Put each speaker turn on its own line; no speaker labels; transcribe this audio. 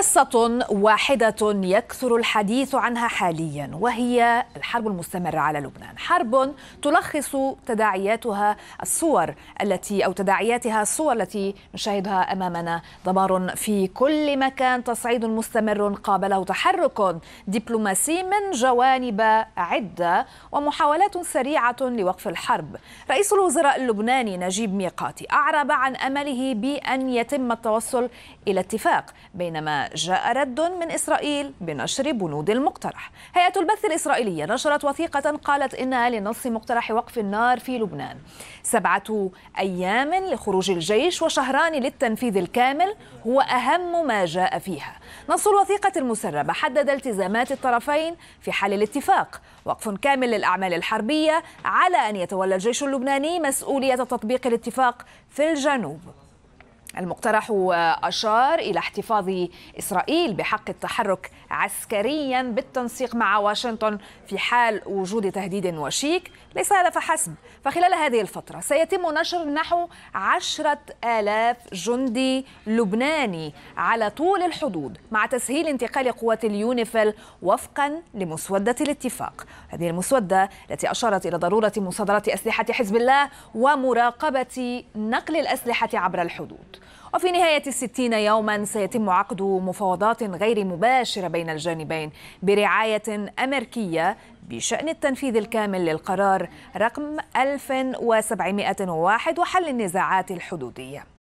قصة واحدة يكثر الحديث عنها حاليا وهي الحرب المستمرة على لبنان، حرب تلخص تداعياتها الصور التي او تداعياتها الصور التي نشاهدها امامنا، دمار في كل مكان، تصعيد مستمر قابله تحرك دبلوماسي من جوانب عدة ومحاولات سريعة لوقف الحرب. رئيس الوزراء اللبناني نجيب ميقاتي اعرب عن امله بان يتم التوصل الى اتفاق بينما جاء رد من إسرائيل بنشر بنود المقترح هيئة البث الإسرائيلية نشرت وثيقة قالت إنها لنص مقترح وقف النار في لبنان سبعة أيام لخروج الجيش وشهران للتنفيذ الكامل هو أهم ما جاء فيها نص الوثيقة المسربة حدد التزامات الطرفين في حال الاتفاق وقف كامل للأعمال الحربية على أن يتولى الجيش اللبناني مسؤولية تطبيق الاتفاق في الجنوب المقترح أشار إلى احتفاظ إسرائيل بحق التحرك عسكريا بالتنسيق مع واشنطن في حال وجود تهديد وشيك ليس هذا فحسب فخلال هذه الفترة سيتم نشر نحو عشرة آلاف جندي لبناني على طول الحدود مع تسهيل انتقال قوات اليونيفل وفقا لمسودة الاتفاق هذه المسودة التي أشارت إلى ضرورة مصادرة أسلحة حزب الله ومراقبة نقل الأسلحة عبر الحدود وفي نهاية الستين يوما سيتم عقد مفاوضات غير مباشرة بين الجانبين برعاية أمريكية بشأن التنفيذ الكامل للقرار رقم 1701 وحل النزاعات الحدودية